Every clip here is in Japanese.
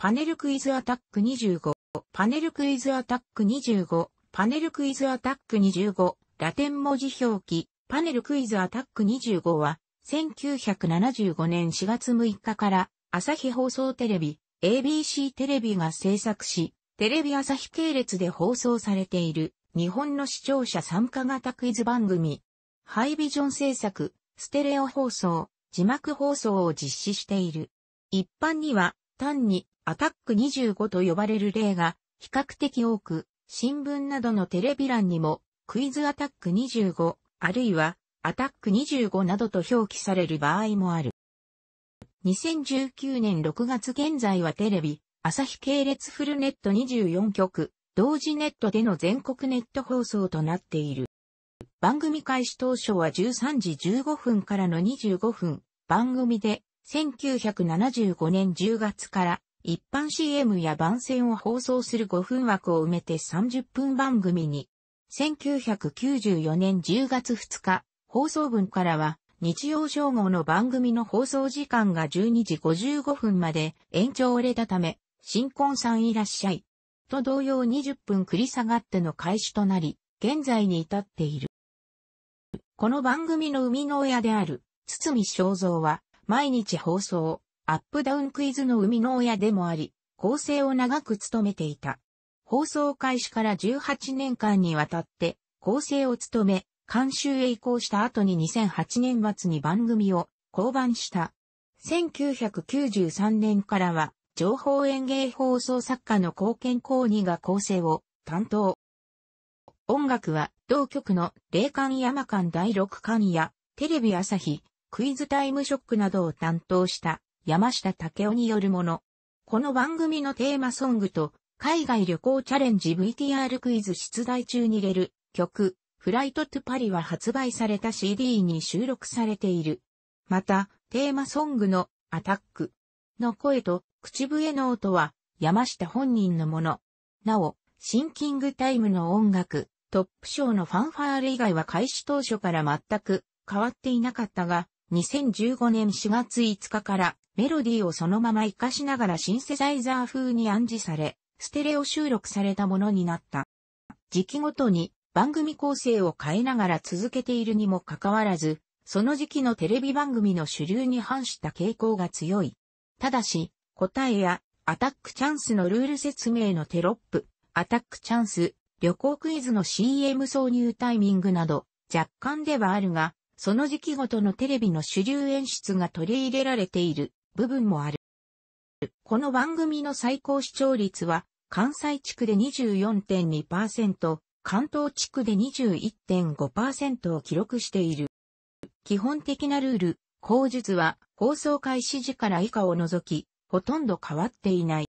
パネルクイズアタック25、パネルクイズアタック25、パネルクイズアタック25、ラテン文字表記、パネルクイズアタック25は、1975年4月6日から、朝日放送テレビ、ABC テレビが制作し、テレビ朝日系列で放送されている、日本の視聴者参加型クイズ番組、ハイビジョン制作、ステレオ放送、字幕放送を実施している。一般には、単にアタック25と呼ばれる例が比較的多く、新聞などのテレビ欄にも、クイズアタック25、あるいは、アタック25などと表記される場合もある。2019年6月現在はテレビ、朝日系列フルネット24局、同時ネットでの全国ネット放送となっている。番組開始当初は13時15分からの25分、番組で1975年10月から一般 CM や番宣を放送する5分枠を埋めて30分番組に、1994年10月2日、放送分からは、日曜正午の番組の放送時間が12時55分まで延長をれたため、新婚さんいらっしゃい。と同様20分繰り下がっての開始となり、現在に至っている。この番組の生みの親である、堤正造は、毎日放送、アップダウンクイズの生みの親でもあり、構成を長く務めていた。放送開始から18年間にわたって構成を務め、監修へ移行した後に2008年末に番組を降板した。1993年からは、情報演芸放送作家の貢献講義が構成を担当。音楽は同局の霊感山間第6巻やテレビ朝日、クイズタイムショックなどを担当した山下武雄によるもの。この番組のテーマソングと、海外旅行チャレンジ VTR クイズ出題中に入れる曲、フライトトゥパリは発売された CD に収録されている。また、テーマソングのアタックの声と口笛の音は山下本人のもの。なお、シンキングタイムの音楽、トップショーのファンファーレ以外は開始当初から全く変わっていなかったが、2015年4月5日からメロディーをそのまま活かしながらシンセサイザー風に暗示され、ステレオ収録されたものになった。時期ごとに番組構成を変えながら続けているにもかかわらず、その時期のテレビ番組の主流に反した傾向が強い。ただし、答えやアタックチャンスのルール説明のテロップ、アタックチャンス、旅行クイズの CM 挿入タイミングなど、若干ではあるが、その時期ごとのテレビの主流演出が取り入れられている。部分もある。この番組の最高視聴率は、関西地区で24.2%、関東地区で21.5%を記録している。基本的なルール、口述は放送開始時から以下を除き、ほとんど変わっていない。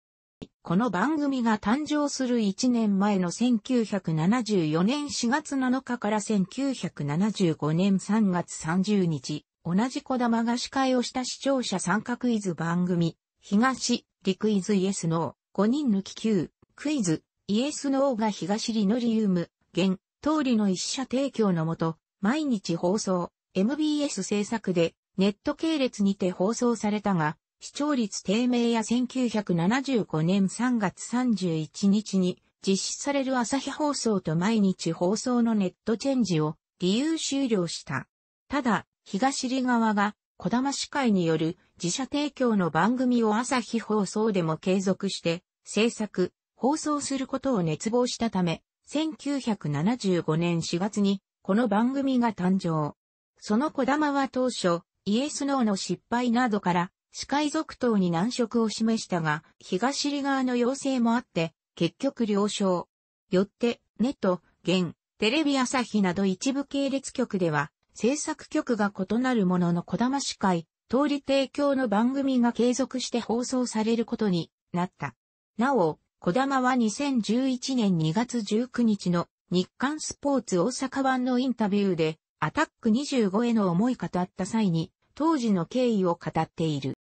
この番組が誕生する1年前の1974年4月7日から1975年3月30日、同じ小玉が司会をした視聴者参加クイズ番組、東、リクイズイエスノー、5人抜き級、クイズ、イエスノーが東リノリウム、現、通りの一社提供のもと、毎日放送、MBS 制作で、ネット系列にて放送されたが、視聴率低迷や1975年3月31日に実施される朝日放送と毎日放送のネットチェンジを理由終了した。ただ、東里側が、小玉司会による自社提供の番組を朝日放送でも継続して、制作、放送することを熱望したため、1975年4月に、この番組が誕生。その小玉は当初、イエス・ノーの失敗などから、司会続投に難色を示したが、東里側の要請もあって、結局了承。よって、ネット、現、テレビ朝日など一部系列局では、制作局が異なるものの小玉司会、通り提供の番組が継続して放送されることになった。なお、小玉は2011年2月19日の日刊スポーツ大阪版のインタビューで、アタック25への思い語った際に、当時の経緯を語っている。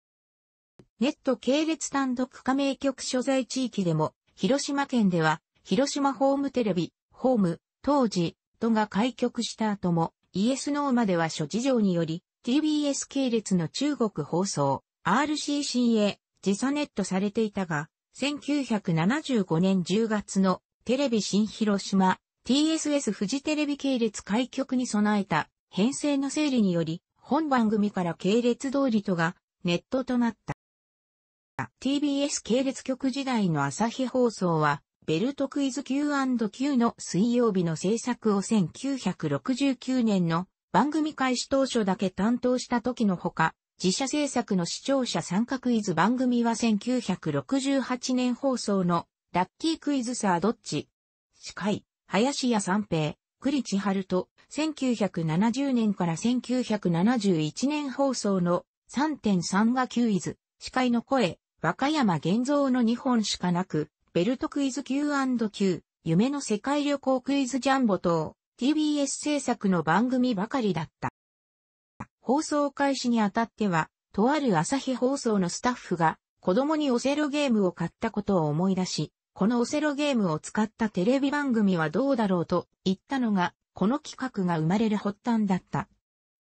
ネット系列単独加盟局所在地域でも、広島県では、広島ホームテレビ、ホーム、当時、とが開局した後も、イエスノーまでは諸事情により、TBS 系列の中国放送、RCC へ時差ネットされていたが、1975年10月のテレビ新広島 TSS 富士テレビ系列開局に備えた編成の整理により、本番組から系列通りとがネットとなった。TBS 系列局時代の朝日放送はベルトクイズ Q&Q の水曜日の制作を1969年の番組開始当初だけ担当した時のほか、自社制作の視聴者参加クイズ番組は1968年放送のラッキークイズさーどっち司会、林家三平、栗千春と、1970年から1971年放送の3.3がクイズ、司会の声、和歌山玄造の2本しかなく、ベルトクイズ Q&Q、夢の世界旅行クイズジャンボ等、TBS 制作の番組ばかりだった。放送開始にあたっては、とある朝日放送のスタッフが、子供にオセロゲームを買ったことを思い出し、このオセロゲームを使ったテレビ番組はどうだろうと言ったのが、この企画が生まれる発端だった。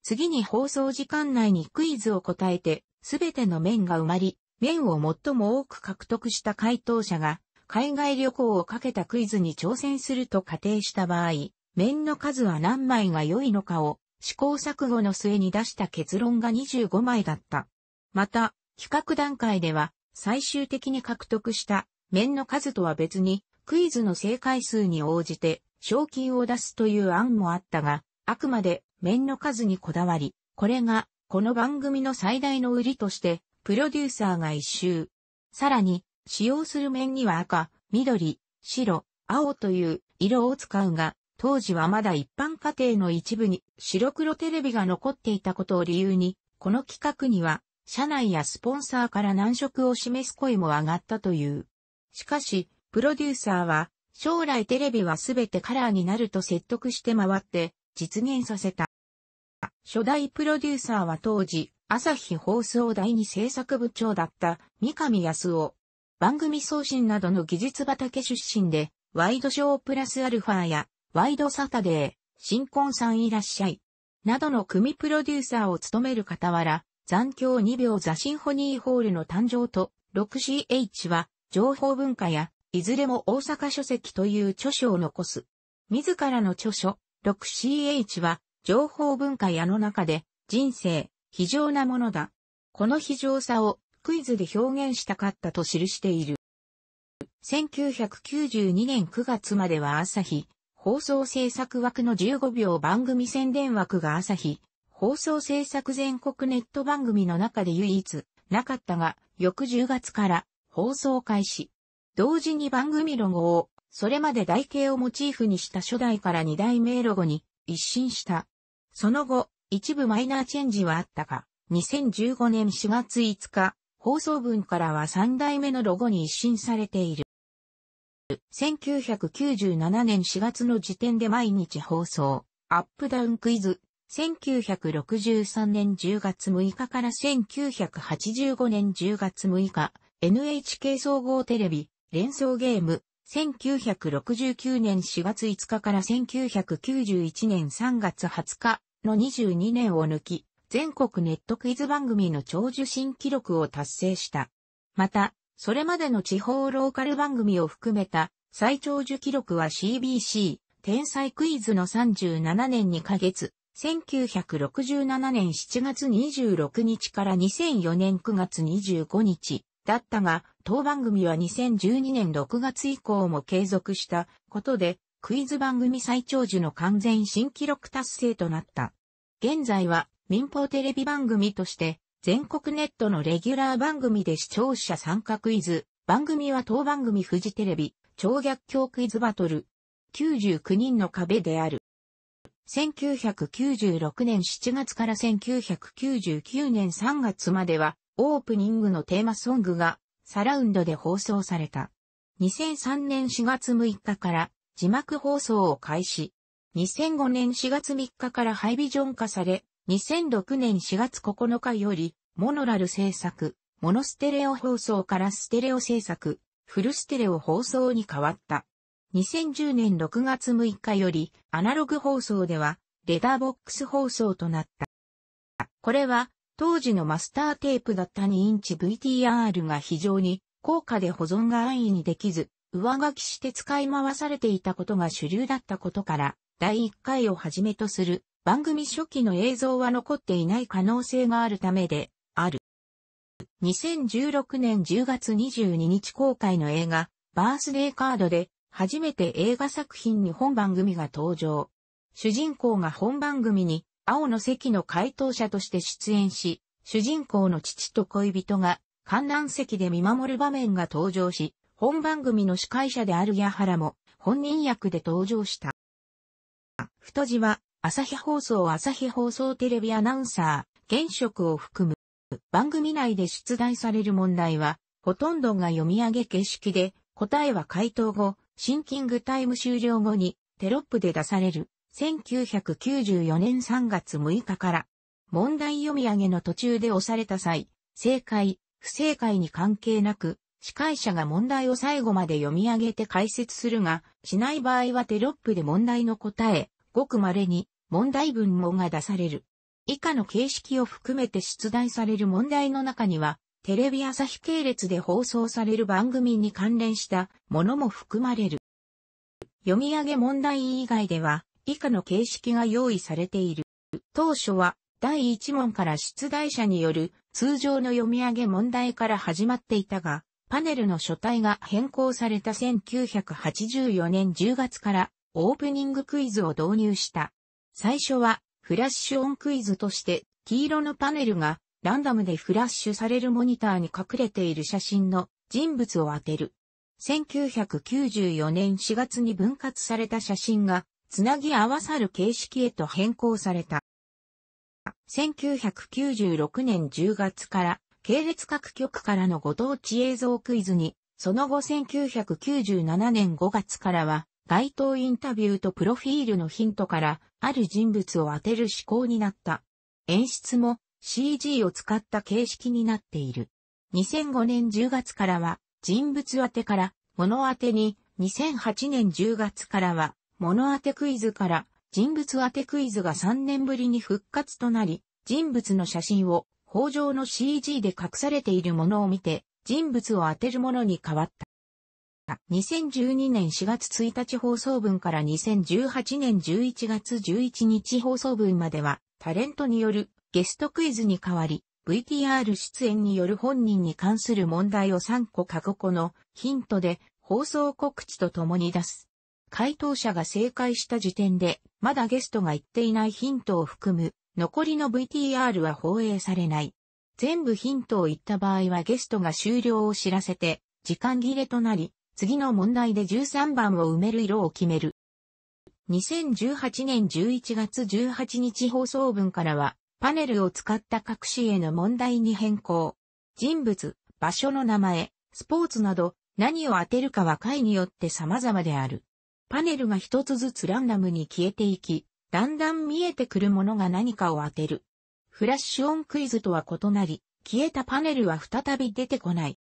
次に放送時間内にクイズを答えて、すべての面が埋まり、面を最も多く獲得した回答者が、海外旅行をかけたクイズに挑戦すると仮定した場合、面の数は何枚が良いのかを試行錯誤の末に出した結論が25枚だった。また、企画段階では最終的に獲得した面の数とは別にクイズの正解数に応じて賞金を出すという案もあったが、あくまで面の数にこだわり、これがこの番組の最大の売りとしてプロデューサーが一周。さらに使用する面には赤、緑、白、青という色を使うが、当時はまだ一般家庭の一部に白黒テレビが残っていたことを理由に、この企画には、社内やスポンサーから難色を示す声も上がったという。しかし、プロデューサーは、将来テレビはすべてカラーになると説得して回って、実現させた。初代プロデューサーは当時、朝日放送第二制作部長だった三上康夫。番組送信などの技術畑出身で、ワイドショープラスアルファや、ワイドサタデー、新婚さんいらっしゃい、などの組プロデューサーを務める傍ら、残響2秒ザシンフォニーホールの誕生と、6CH は、情報文化や、いずれも大阪書籍という著書を残す。自らの著書、6CH は、情報文化やの中で、人生、非常なものだ。この非常さを、クイズで表現したかったと記している。1992年9月までは朝日、放送制作枠の15秒番組宣伝枠が朝日、放送制作全国ネット番組の中で唯一、なかったが、翌10月から放送開始。同時に番組ロゴを、それまで台形をモチーフにした初代から2代目ロゴに一新した。その後、一部マイナーチェンジはあったが、2015年4月5日、放送文からは3代目のロゴに一新されている。1997年4月の時点で毎日放送、アップダウンクイズ、1963年10月6日から1985年10月6日、NHK 総合テレビ、連想ゲーム、1969年4月5日から1991年3月20日の22年を抜き、全国ネットクイズ番組の長寿新記録を達成した。また、それまでの地方ローカル番組を含めた最長寿記録は CBC 天才クイズの37年2ヶ月、1967年7月26日から2004年9月25日だったが、当番組は2012年6月以降も継続したことで、クイズ番組最長寿の完全新記録達成となった。現在は民放テレビ番組として、全国ネットのレギュラー番組で視聴者参加クイズ、番組は当番組フジテレビ、超逆境クイズバトル、99人の壁である。1996年7月から1999年3月までは、オープニングのテーマソングが、サラウンドで放送された。2003年4月6日から、字幕放送を開始。2005年4月3日からハイビジョン化され、2006年4月9日より、モノラル制作、モノステレオ放送からステレオ制作、フルステレオ放送に変わった。2010年6月6日より、アナログ放送では、レダーボックス放送となった。これは、当時のマスターテープだった2インチ VTR が非常に高価で保存が安易にできず、上書きして使い回されていたことが主流だったことから、第1回をはじめとする番組初期の映像は残っていない可能性があるためで、ある。2016年10月22日公開の映画、バースデーカードで、初めて映画作品に本番組が登場。主人公が本番組に、青の席の回答者として出演し、主人公の父と恋人が、観覧席で見守る場面が登場し、本番組の司会者である矢原も、本人役で登場した。太字は、朝日放送朝日放送テレビアナウンサー、現職を含む、番組内で出題される問題は、ほとんどが読み上げ形式で、答えは回答後、シンキングタイム終了後に、テロップで出される、1994年3月6日から、問題読み上げの途中で押された際、正解、不正解に関係なく、司会者が問題を最後まで読み上げて解説するが、しない場合はテロップで問題の答え、ごく稀に問題文もが出される。以下の形式を含めて出題される問題の中には、テレビ朝日系列で放送される番組に関連したものも含まれる。読み上げ問題以外では、以下の形式が用意されている。当初は、第1問から出題者による通常の読み上げ問題から始まっていたが、パネルの書体が変更された1984年10月からオープニングクイズを導入した。最初はフラッシュオンクイズとして黄色のパネルがランダムでフラッシュされるモニターに隠れている写真の人物を当てる。1994年4月に分割された写真がつなぎ合わさる形式へと変更された。1996年10月から系列各局からのご当地映像クイズに、その後1997年5月からは街頭インタビューとプロフィールのヒントからある人物を当てる思考になった。演出も CG を使った形式になっている。2005年10月からは人物当てから物当てに、2008年10月からは物当てクイズから人物当てクイズが3年ぶりに復活となり、人物の写真を法上の CG で隠されているものを見て人物を当てるものに変わった。2012年4月1日放送分から2018年11月11日放送分までは、タレントによるゲストクイズに代わり、VTR 出演による本人に関する問題を3個過去個のヒントで放送告知とともに出す。回答者が正解した時点で、まだゲストが言っていないヒントを含む、残りの VTR は放映されない。全部ヒントを言った場合はゲストが終了を知らせて、時間切れとなり、次の問題で13番を埋める色を決める。2018年11月18日放送分からは、パネルを使った隠しへの問題に変更。人物、場所の名前、スポーツなど、何を当てるかは回によって様々である。パネルが一つずつランダムに消えていき、だんだん見えてくるものが何かを当てる。フラッシュオンクイズとは異なり、消えたパネルは再び出てこない。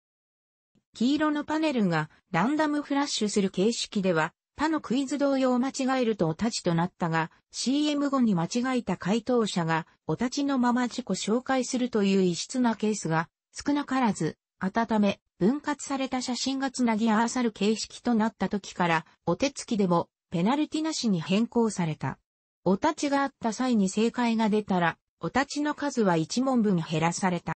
黄色のパネルがランダムフラッシュする形式では、他のクイズ同様間違えるとお立ちとなったが、CM 後に間違えた回答者がお立ちのまま自己紹介するという異質なケースが少なからず、温め、分割された写真がつなぎ合わさる形式となった時から、お手つきでもペナルティなしに変更された。お立ちがあった際に正解が出たら、お立ちの数は1問分減らされた。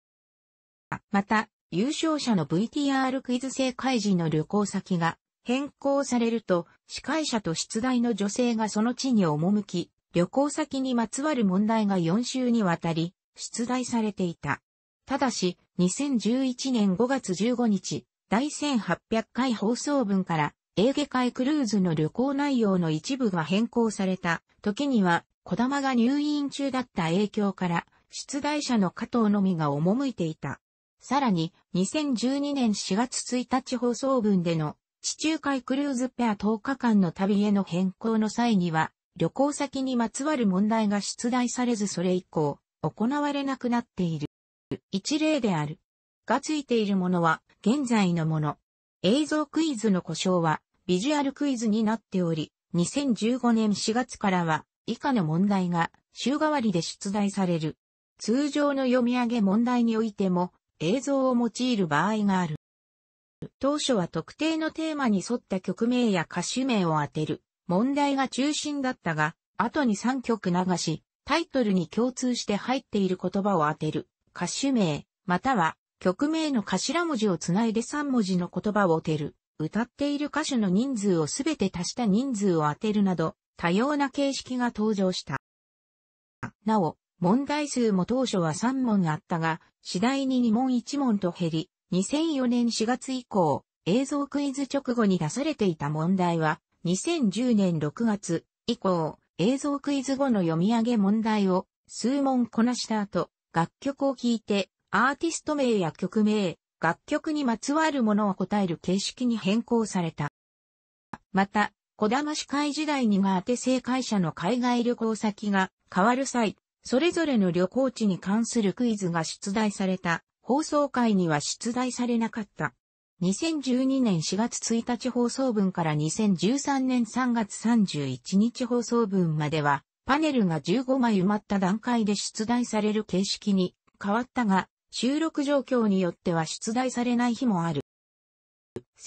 また、優勝者の VTR クイズ正解時の旅行先が変更されると、司会者と出題の女性がその地に赴き、旅行先にまつわる問題が4週にわたり、出題されていた。ただし、2011年5月15日、第1800回放送分から、エーゲ海クルーズの旅行内容の一部が変更された時には、小玉が入院中だった影響から、出題者の加藤のみが赴いていた。さらに、2012年4月1日放送分での、地中海クルーズペア10日間の旅への変更の際には、旅行先にまつわる問題が出題されずそれ以降、行われなくなっている。一例である。がついているものは、現在のもの。映像クイズの故障は、ビジュアルクイズになっており、2015年4月からは、以下の問題が、週替わりで出題される。通常の読み上げ問題においても、映像を用いる場合がある。当初は特定のテーマに沿った曲名や歌手名を当てる問題が中心だったが、後に3曲流し、タイトルに共通して入っている言葉を当てる歌手名、または曲名の頭文字をつないで3文字の言葉を当てる。歌っている歌手の人数をすべて足した人数を当てるなど、多様な形式が登場した。なお、問題数も当初は3問あったが、次第に2問1問と減り、2004年4月以降、映像クイズ直後に出されていた問題は、2010年6月以降、映像クイズ後の読み上げ問題を数問こなした後、楽曲を聴いて、アーティスト名や曲名、楽曲にまつわるものを答える形式に変更された。また、小玉司会時代にが当て正解者の海外旅行先が変わる際、それぞれの旅行地に関するクイズが出題された、放送会には出題されなかった。2012年4月1日放送分から2013年3月31日放送分までは、パネルが15枚埋まった段階で出題される形式に変わったが、収録状況によっては出題されない日もある。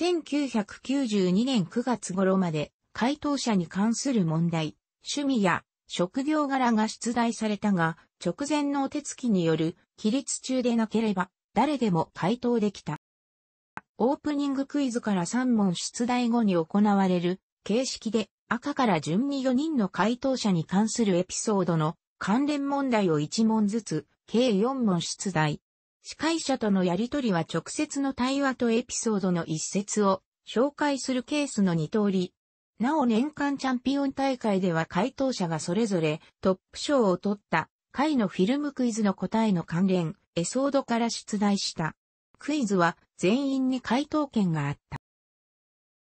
1992年9月頃まで、回答者に関する問題、趣味や職業柄が出題されたが、直前のお手つきによる、起立中でなければ、誰でも回答できた。オープニングクイズから3問出題後に行われる、形式で、赤から順に4人の回答者に関するエピソードの関連問題を1問ずつ、計4問出題。司会者とのやりとりは直接の対話とエピソードの一節を紹介するケースの2通り、なお年間チャンピオン大会では回答者がそれぞれトップ賞を取った回のフィルムクイズの答えの関連、エソードから出題した。クイズは全員に回答権があっ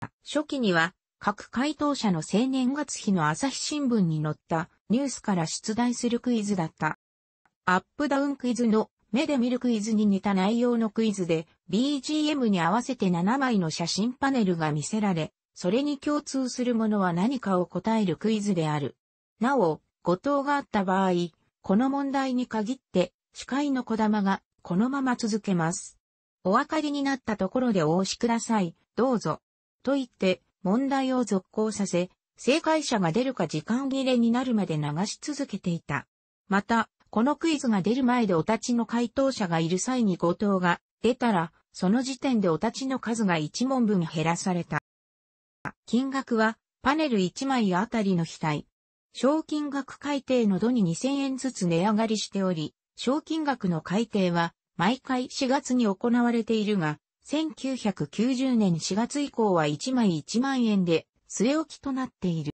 た。初期には各回答者の青年月日の朝日新聞に載ったニュースから出題するクイズだった。アップダウンクイズの目で見るクイズに似た内容のクイズで BGM に合わせて7枚の写真パネルが見せられ、それに共通するものは何かを答えるクイズである。なお、誤答があった場合、この問題に限って、司会の小玉がこのまま続けます。お分かりになったところでお押しください、どうぞ。と言って、問題を続行させ、正解者が出るか時間切れになるまで流し続けていた。また、このクイズが出る前でお立ちの回答者がいる際に誤答が出たら、その時点でお立ちの数が1問分減らされた。金額はパネル1枚あたりの額。賞金額改定の度に2000円ずつ値上がりしており、賞金額の改定は毎回4月に行われているが、1990年4月以降は1枚1万円で据え置きとなっている。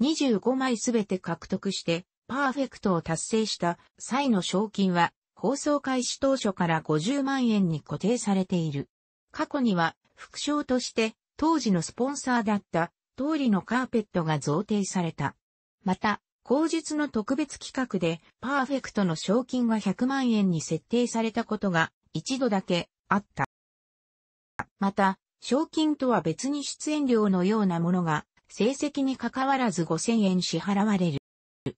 25枚すべて獲得してパーフェクトを達成した際の賞金は放送開始当初から50万円に固定されている。過去には副賞として当時のスポンサーだった通りのカーペットが贈呈された。また、後日の特別企画でパーフェクトの賞金が100万円に設定されたことが一度だけあった。また、賞金とは別に出演料のようなものが成績に関わらず5000円支払われる。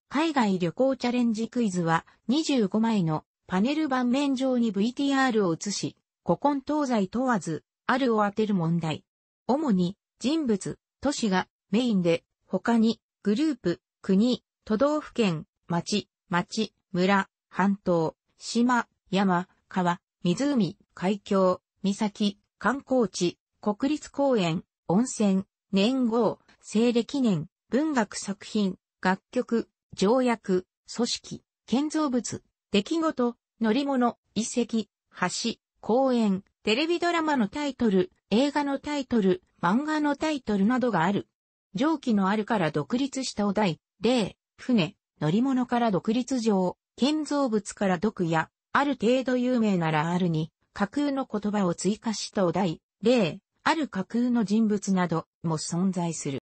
海外旅行チャレンジクイズは25枚のパネル盤面上に VTR を映し、古今東西問わず、あるを当てる問題。主に人物、都市がメインで、他にグループ、国、都道府県、町、町、村、半島、島、山、川、湖、海峡、岬、観光地、国立公園、温泉、年号、西暦年、文学作品、楽曲、条約、組織、建造物、出来事、乗り物、遺跡、橋、公園、テレビドラマのタイトル、映画のタイトル、漫画のタイトルなどがある。上記のあるから独立したお題、例、船、乗り物から独立上、建造物から毒や、ある程度有名ならあるに、架空の言葉を追加したお題、例、ある架空の人物なども存在する。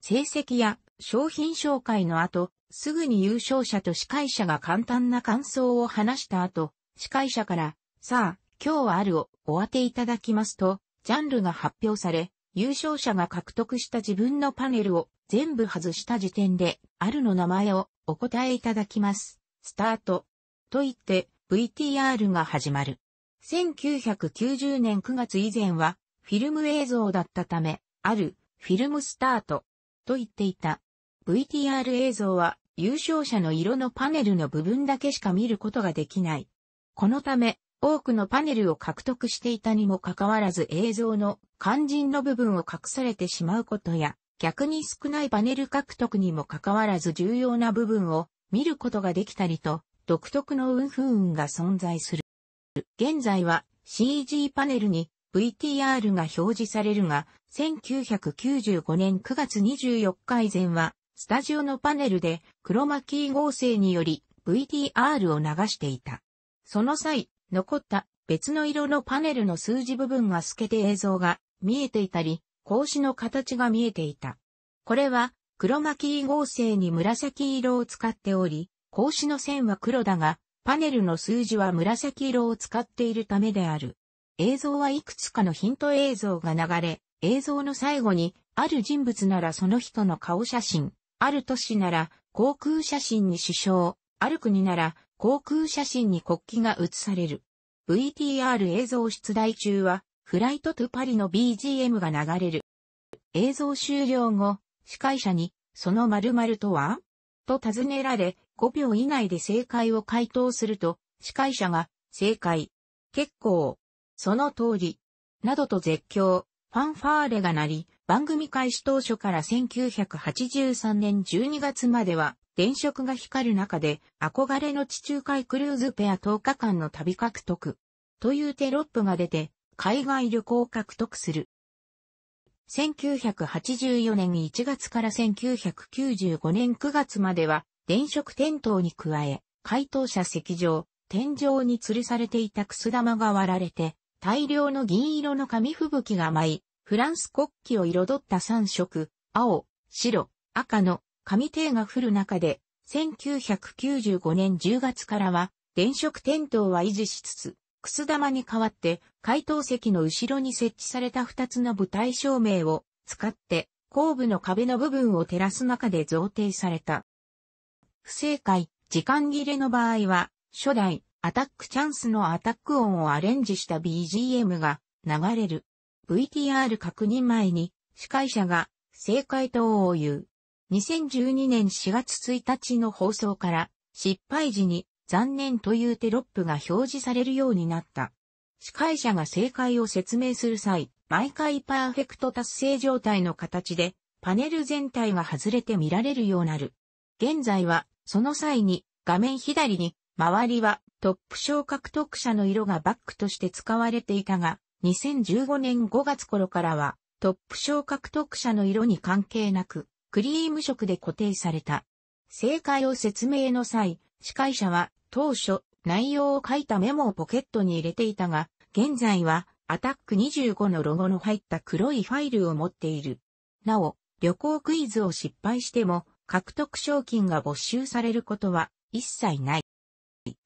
成績や商品紹介の後、すぐに優勝者と司会者が簡単な感想を話した後、司会者から、さあ、今日はあるをお当ていただきますと、ジャンルが発表され、優勝者が獲得した自分のパネルを全部外した時点で、あるの名前をお答えいただきます。スタート。と言って、VTR が始まる。1990年9月以前は、フィルム映像だったため、ある、フィルムスタート、と言っていた。VTR 映像は、優勝者の色のパネルの部分だけしか見ることができない。このため、多くのパネルを獲得していたにもかかわらず映像の肝心の部分を隠されてしまうことや、逆に少ないパネル獲得にもかかわらず重要な部分を見ることができたりと、独特の運不運が存在する。現在は CG パネルに VTR が表示されるが、1995年9月24日以前は、スタジオのパネルでクロマキー合成により VTR を流していた。その際、残った別の色のパネルの数字部分が透けて映像が見えていたり、格子の形が見えていた。これは黒巻き合成に紫色を使っており、格子の線は黒だが、パネルの数字は紫色を使っているためである。映像はいくつかのヒント映像が流れ、映像の最後に、ある人物ならその人の顔写真、ある都市なら航空写真に首相、ある国なら航空写真に国旗が映される。VTR 映像出題中は、フライトトゥパリの BGM が流れる。映像終了後、司会者に、その〇〇とはと尋ねられ、5秒以内で正解を回答すると、司会者が、正解。結構。その通り。などと絶叫、ファンファーレが鳴り、番組開始当初から1983年12月までは、電飾が光る中で、憧れの地中海クルーズペア10日間の旅獲得。というテロップが出て、海外旅行を獲得する。1984年1月から1995年9月までは、電飾点灯に加え、回答者席上、天井に吊るされていたくす玉が割られて、大量の銀色の紙吹雪が舞い、フランス国旗を彩った3色、青、白、赤の紙艇が降る中で、1995年10月からは、電飾点灯は維持しつつ、くす玉に代わって、回答席の後ろに設置された2つの舞台照明を使って、後部の壁の部分を照らす中で贈呈された。不正解、時間切れの場合は、初代、アタックチャンスのアタック音をアレンジした BGM が流れる。VTR 確認前に、司会者が正解答を言う。2012年4月1日の放送から、失敗時に残念というテロップが表示されるようになった。司会者が正解を説明する際、毎回パーフェクト達成状態の形で、パネル全体が外れて見られるようになる。現在は、その際に、画面左に、周りはトップ賞獲得者の色がバックとして使われていたが、2015年5月頃からは、トップ賞獲得者の色に関係なく、クリーム色で固定された。正解を説明の際、司会者は当初内容を書いたメモをポケットに入れていたが、現在はアタック25のロゴの入った黒いファイルを持っている。なお、旅行クイズを失敗しても獲得賞金が没収されることは一切ない。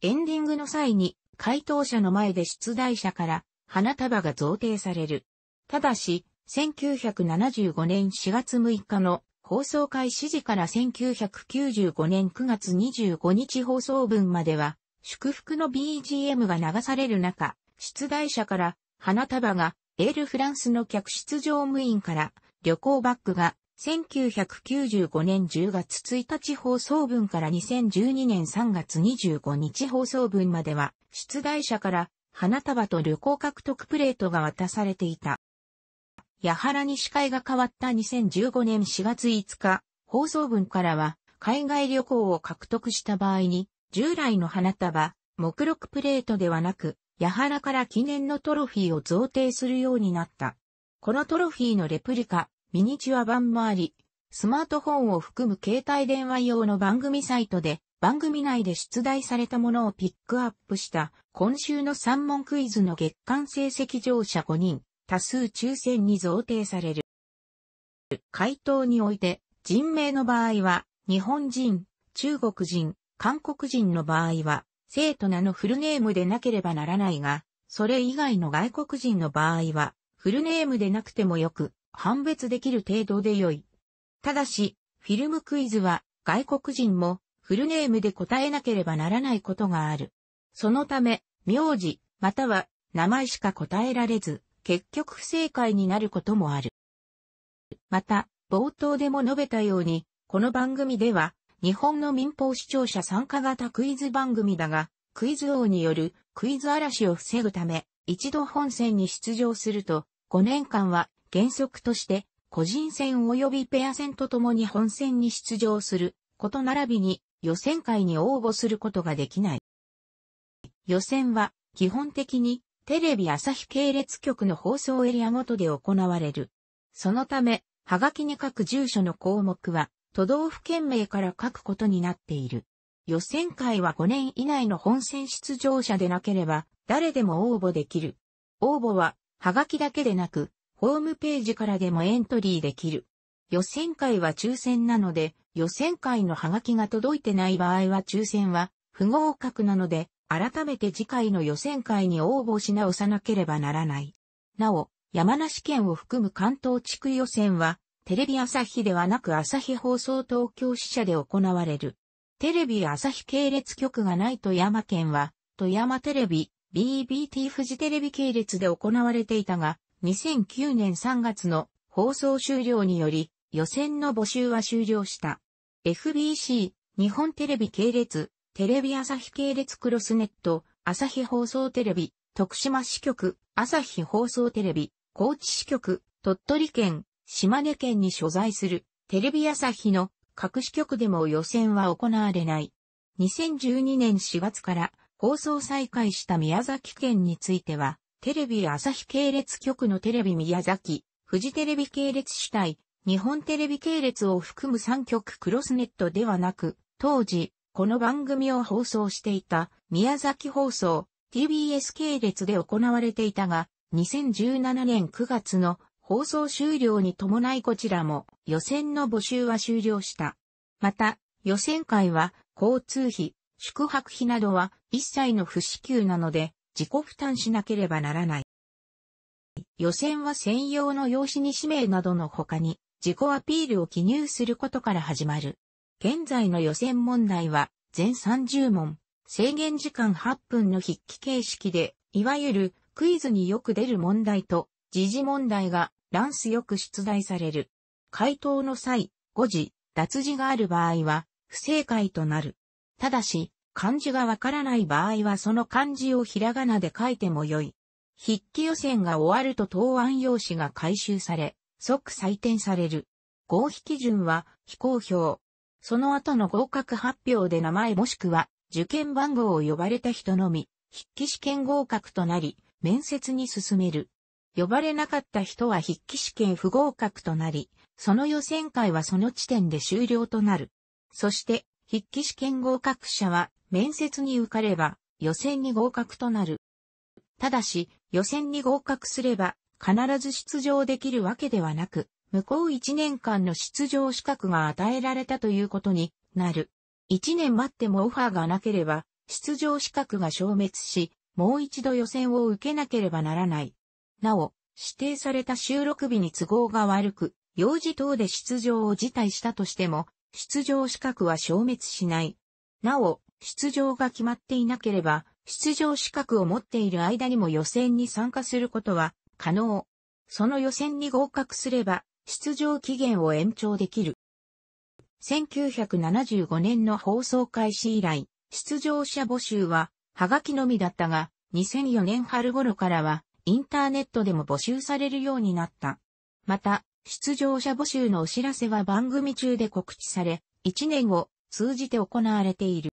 エンディングの際に回答者の前で出題者から花束が贈呈される。ただし、1975年4月6日の放送開始時から1995年9月25日放送分までは、祝福の BGM が流される中、出題者から花束が、エールフランスの客室乗務員から旅行バッグが、1995年10月1日放送分から2012年3月25日放送分までは、出題者から花束と旅行獲得プレートが渡されていた。ら原視会が変わった2015年4月5日、放送分からは、海外旅行を獲得した場合に、従来の花束、目録プレートではなく、は原から記念のトロフィーを贈呈するようになった。このトロフィーのレプリカ、ミニチュア版もあり、スマートフォンを含む携帯電話用の番組サイトで、番組内で出題されたものをピックアップした、今週の3問クイズの月間成績乗者5人、多数抽選に贈呈される。回答において、人名の場合は、日本人、中国人、韓国人の場合は、生徒名のフルネームでなければならないが、それ以外の外国人の場合は、フルネームでなくてもよく、判別できる程度で良い。ただし、フィルムクイズは、外国人も、フルネームで答えなければならないことがある。そのため、名字、または、名前しか答えられず、結局不正解になることもある。また、冒頭でも述べたように、この番組では、日本の民放視聴者参加型クイズ番組だが、クイズ王によるクイズ嵐を防ぐため、一度本戦に出場すると、5年間は原則として個人戦及びペア戦とともに本戦に出場すること並びに予選会に応募することができない。予選は基本的にテレビ朝日系列局の放送エリアごとで行われる。そのため、はがきに書く住所の項目は、都道府県名から書くことになっている。予選会は5年以内の本選出場者でなければ、誰でも応募できる。応募は、はがきだけでなく、ホームページからでもエントリーできる。予選会は抽選なので、予選会のハガキが届いてない場合は抽選は不合格なので、改めて次回の予選会に応募し直さなければならない。なお、山梨県を含む関東地区予選は、テレビ朝日ではなく朝日放送東京支社で行われる。テレビ朝日系列局がない富山県は、富山テレビ、BBT 富士テレビ系列で行われていたが、2009年3月の放送終了により、予選の募集は終了した。FBC、日本テレビ系列、テレビ朝日系列クロスネット、朝日放送テレビ、徳島支局、朝日放送テレビ、高知支局、鳥取県、島根県に所在するテレビ朝日の各支局でも予選は行われない。2012年4月から放送再開した宮崎県については、テレビ朝日系列局のテレビ宮崎、富士テレビ系列主体、日本テレビ系列を含む3局クロスネットではなく、当時、この番組を放送していた宮崎放送 TBS 系列で行われていたが、2017年9月の放送終了に伴いこちらも予選の募集は終了した。また、予選会は交通費、宿泊費などは一切の不支給なので自己負担しなければならない。予選は専用の用紙に氏名などの他に自己アピールを記入することから始まる。現在の予選問題は、全30問、制限時間8分の筆記形式で、いわゆるクイズによく出る問題と、時事問題がランスよく出題される。回答の際、誤字、脱字がある場合は、不正解となる。ただし、漢字がわからない場合はその漢字をひらがなで書いてもよい。筆記予選が終わると答案用紙が回収され、即採点される。合否基準は非公表、その後の合格発表で名前もしくは受験番号を呼ばれた人のみ、筆記試験合格となり、面接に進める。呼ばれなかった人は筆記試験不合格となり、その予選会はその地点で終了となる。そして、筆記試験合格者は面接に受かれば予選に合格となる。ただし、予選に合格すれば必ず出場できるわけではなく、向こう1年間の出場資格が与えられたということになる。1年待ってもオファーがなければ、出場資格が消滅し、もう一度予選を受けなければならない。なお、指定された収録日に都合が悪く、用事等で出場を辞退したとしても、出場資格は消滅しない。なお、出場が決まっていなければ、出場資格を持っている間にも予選に参加することは可能。その予選に合格すれば、出場期限を延長できる。1975年の放送開始以来、出場者募集は、はがきのみだったが、2004年春頃からは、インターネットでも募集されるようになった。また、出場者募集のお知らせは番組中で告知され、1年を通じて行われている。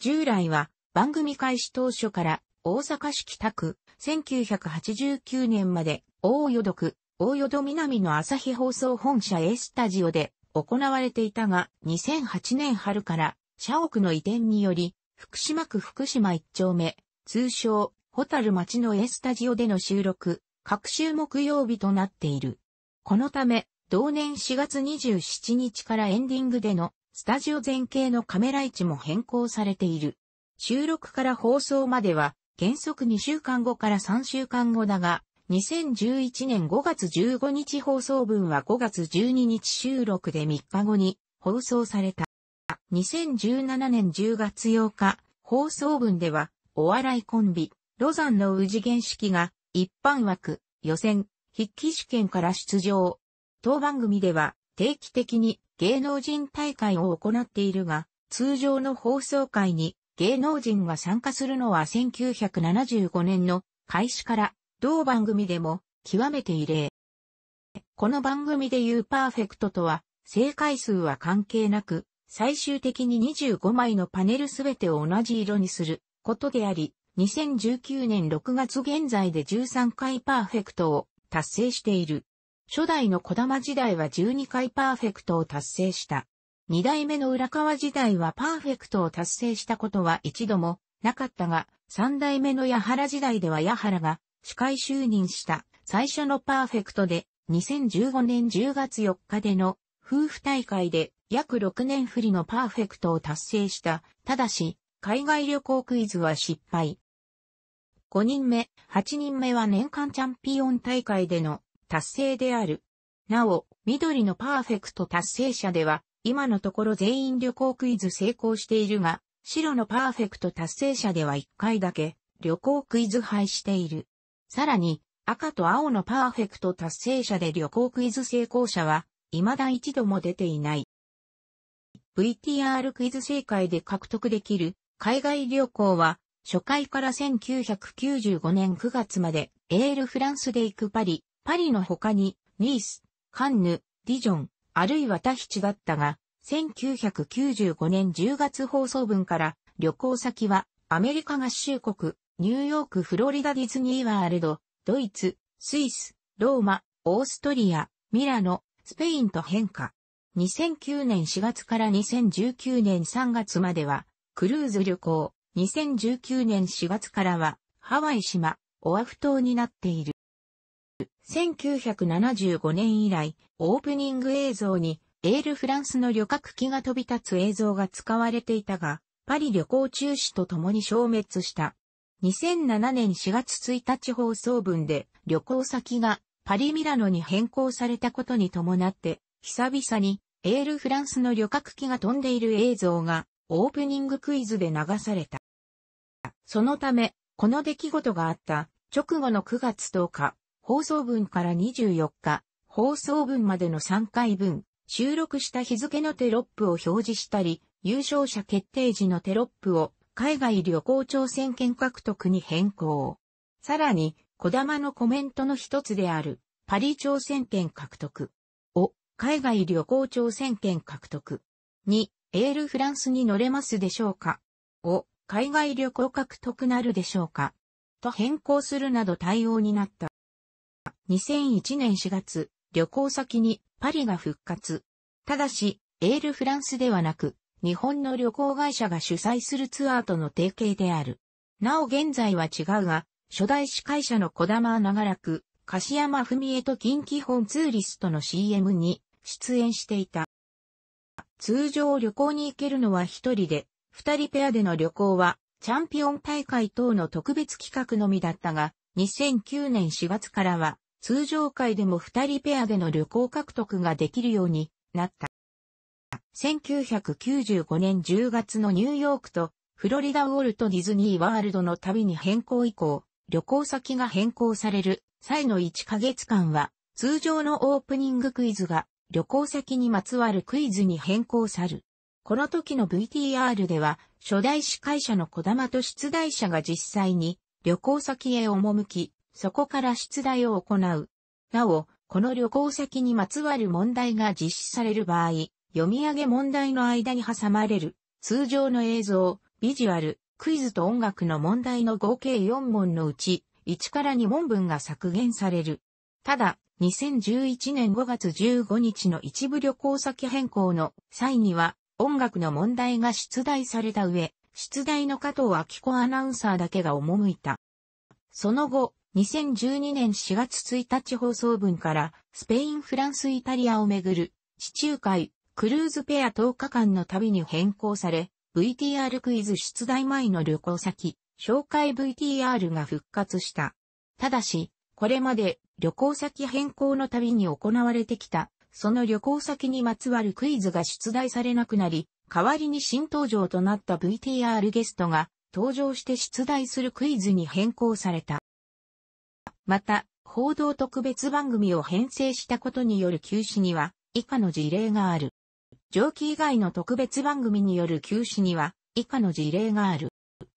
従来は、番組開始当初から、大阪市北区、1989年まで、大淀区、大淀南の朝日放送本社 A スタジオで行われていたが、2008年春から社屋の移転により、福島区福島一丁目、通称、ホタル町の A スタジオでの収録、各週木曜日となっている。このため、同年4月27日からエンディングでのスタジオ前景のカメラ位置も変更されている。収録から放送までは原則2週間後から3週間後だが、2011年5月15日放送分は5月12日収録で3日後に放送された。2017年10月8日放送分ではお笑いコンビ、ロザンの宇治原式が一般枠、予選、筆記試験から出場。当番組では定期的に芸能人大会を行っているが、通常の放送会に芸能人が参加するのは1975年の開始から同番組でも極めて異例。この番組で言うパーフェクトとは、正解数は関係なく、最終的に25枚のパネルすべてを同じ色にすることであり、2019年6月現在で13回パーフェクトを達成している。初代の小玉時代は12回パーフェクトを達成した。二代目の浦川時代はパーフェクトを達成したことは一度もなかったが、三代目の矢原時代では矢原が司会就任した最初のパーフェクトで2015年10月4日での夫婦大会で約6年振りのパーフェクトを達成した。ただし、海外旅行クイズは失敗。5人目、8人目は年間チャンピオン大会での達成である。なお、緑のパーフェクト達成者では、今のところ全員旅行クイズ成功しているが、白のパーフェクト達成者では1回だけ旅行クイズ敗している。さらに、赤と青のパーフェクト達成者で旅行クイズ成功者は、未だ一度も出ていない。VTR クイズ正解で獲得できる海外旅行は、初回から1995年9月まで、エールフランスで行くパリ、パリの他に、ニース、カンヌ、ディジョン、あるいはタヒチだったが、1995年10月放送分から、旅行先はアメリカ合衆国、ニューヨークフロリダディズニーワールド、ドイツ、スイス、ローマ、オーストリア、ミラノ、スペインと変化。2009年4月から2019年3月までは、クルーズ旅行、2019年4月からは、ハワイ島、オアフ島になっている。1975年以来、オープニング映像に、エールフランスの旅客機が飛び立つ映像が使われていたが、パリ旅行中止とともに消滅した。2007年4月1日放送分で旅行先がパリミラノに変更されたことに伴って久々にエールフランスの旅客機が飛んでいる映像がオープニングクイズで流された。そのため、この出来事があった直後の9月10日、放送分から24日、放送分までの3回分、収録した日付のテロップを表示したり、優勝者決定時のテロップを海外旅行挑戦権獲得に変更。さらに、小玉のコメントの一つである、パリ挑戦権獲得。を、海外旅行挑戦権獲得。に、エールフランスに乗れますでしょうかを、海外旅行獲得なるでしょうかと変更するなど対応になった。2001年4月、旅行先にパリが復活。ただし、エールフランスではなく、日本の旅行会社が主催するツアーとの提携である。なお現在は違うが、初代司会者の小玉は長らく、柏山文江と近畿本ツーリストの CM に出演していた。通常旅行に行けるのは一人で、二人ペアでの旅行は、チャンピオン大会等の特別企画のみだったが、2009年4月からは、通常会でも二人ペアでの旅行獲得ができるようになった。1995年10月のニューヨークとフロリダウォルト・ディズニー・ワールドの旅に変更以降、旅行先が変更される際の1ヶ月間は、通常のオープニングクイズが旅行先にまつわるクイズに変更さる。この時の VTR では、初代司会者の小玉と出題者が実際に旅行先へ赴き、そこから出題を行う。なお、この旅行先にまつわる問題が実施される場合、読み上げ問題の間に挟まれる、通常の映像、ビジュアル、クイズと音楽の問題の合計4問のうち、1から2問分が削減される。ただ、2011年5月15日の一部旅行先変更の際には、音楽の問題が出題された上、出題の加藤明子アナウンサーだけが赴いた。その後、2012年4月1日放送分から、スペイン、フランス、イタリアをめぐる、地中海、クルーズペア10日間の旅に変更され、VTR クイズ出題前の旅行先、紹介 VTR が復活した。ただし、これまで旅行先変更の旅に行われてきた、その旅行先にまつわるクイズが出題されなくなり、代わりに新登場となった VTR ゲストが登場して出題するクイズに変更された。また、報道特別番組を編成したことによる休止には、以下の事例がある。上記以外の特別番組による休止には以下の事例がある。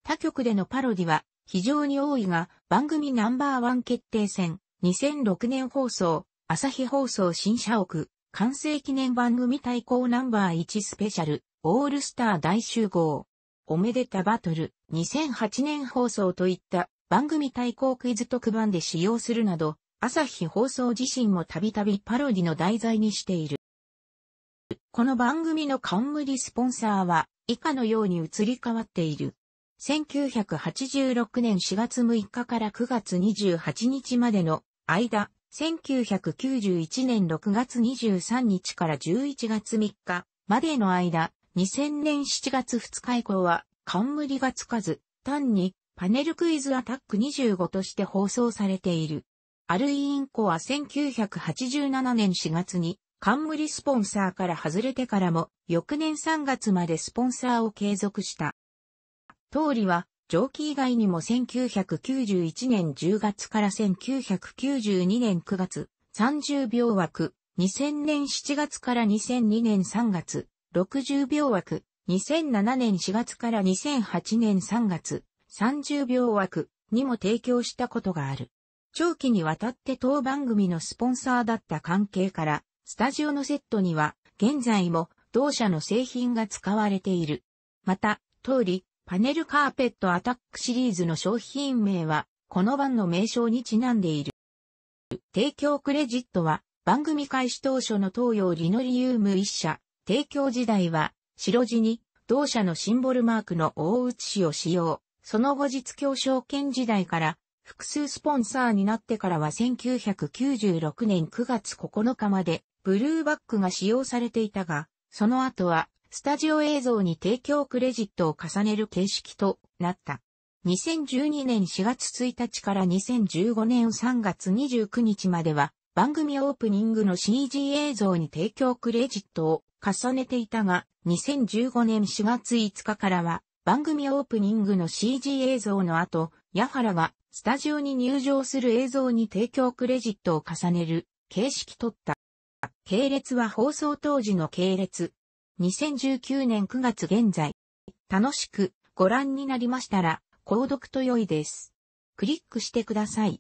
他局でのパロディは非常に多いが番組ナンバーワン決定戦2006年放送朝日放送新社屋完成記念番組対抗ナンバー1スペシャルオールスター大集合おめでたバトル2008年放送といった番組対抗クイズ特番で使用するなど朝日放送自身もたびたびパロディの題材にしている。この番組の冠スポンサーは以下のように移り変わっている。1986年4月6日から9月28日までの間、1991年6月23日から11月3日までの間、2000年7月2日以降は冠がつかず、単にパネルクイズアタック25として放送されている。あるインコは1987年4月に冠スポンサーから外れてからも、翌年3月までスポンサーを継続した。通りは、上記以外にも1991年10月から1992年9月、30秒枠、2000年7月から2002年3月、60秒枠、2007年4月から2008年3月、30秒枠にも提供したことがある。長期にわたって当番組のスポンサーだった関係から、スタジオのセットには、現在も同社の製品が使われている。また、通り、パネルカーペットアタックシリーズの商品名は、この番の名称にちなんでいる。提供クレジットは、番組開始当初の東洋リノリウム一社、提供時代は、白地に、同社のシンボルマークの大写しを使用。その後実況証券時代から、複数スポンサーになってからは1996年9月9日までブルーバックが使用されていたが、その後は、スタジオ映像に提供クレジットを重ねる形式となった。2012年4月1日から2015年3月29日までは、番組オープニングの CG 映像に提供クレジットを重ねていたが、2015年4月5日からは、番組オープニングの CG 映像の後、ヤハラがスタジオに入場する映像に提供クレジットを重ねる形式取った。系列は放送当時の系列。2019年9月現在。楽しくご覧になりましたら、購読と良いです。クリックしてください。